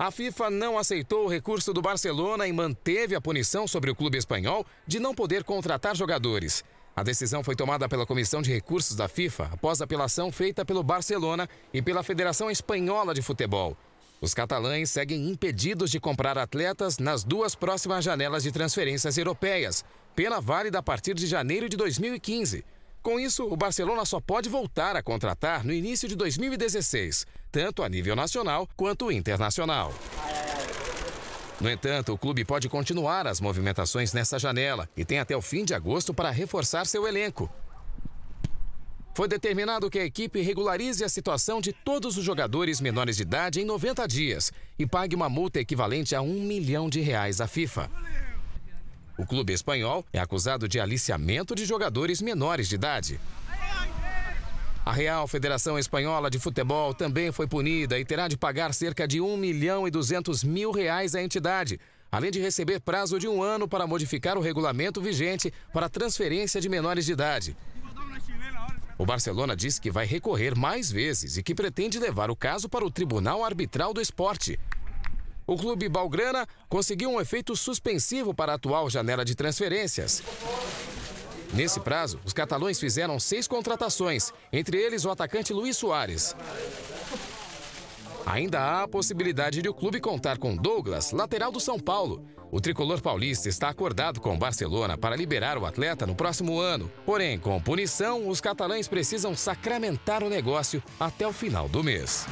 A FIFA não aceitou o recurso do Barcelona e manteve a punição sobre o clube espanhol de não poder contratar jogadores. A decisão foi tomada pela Comissão de Recursos da FIFA após a apelação feita pelo Barcelona e pela Federação Espanhola de Futebol. Os catalães seguem impedidos de comprar atletas nas duas próximas janelas de transferências europeias, pena válida a partir de janeiro de 2015. Com isso, o Barcelona só pode voltar a contratar no início de 2016 tanto a nível nacional quanto internacional. No entanto, o clube pode continuar as movimentações nessa janela e tem até o fim de agosto para reforçar seu elenco. Foi determinado que a equipe regularize a situação de todos os jogadores menores de idade em 90 dias e pague uma multa equivalente a um milhão de reais à FIFA. O clube espanhol é acusado de aliciamento de jogadores menores de idade. A Real Federação Espanhola de Futebol também foi punida e terá de pagar cerca de 1 milhão e 200 mil reais à entidade, além de receber prazo de um ano para modificar o regulamento vigente para transferência de menores de idade. O Barcelona disse que vai recorrer mais vezes e que pretende levar o caso para o Tribunal Arbitral do Esporte. O clube Balgrana conseguiu um efeito suspensivo para a atual janela de transferências. Nesse prazo, os catalães fizeram seis contratações, entre eles o atacante Luiz Soares. Ainda há a possibilidade de o clube contar com Douglas, lateral do São Paulo. O tricolor paulista está acordado com o Barcelona para liberar o atleta no próximo ano. Porém, com punição, os catalães precisam sacramentar o negócio até o final do mês.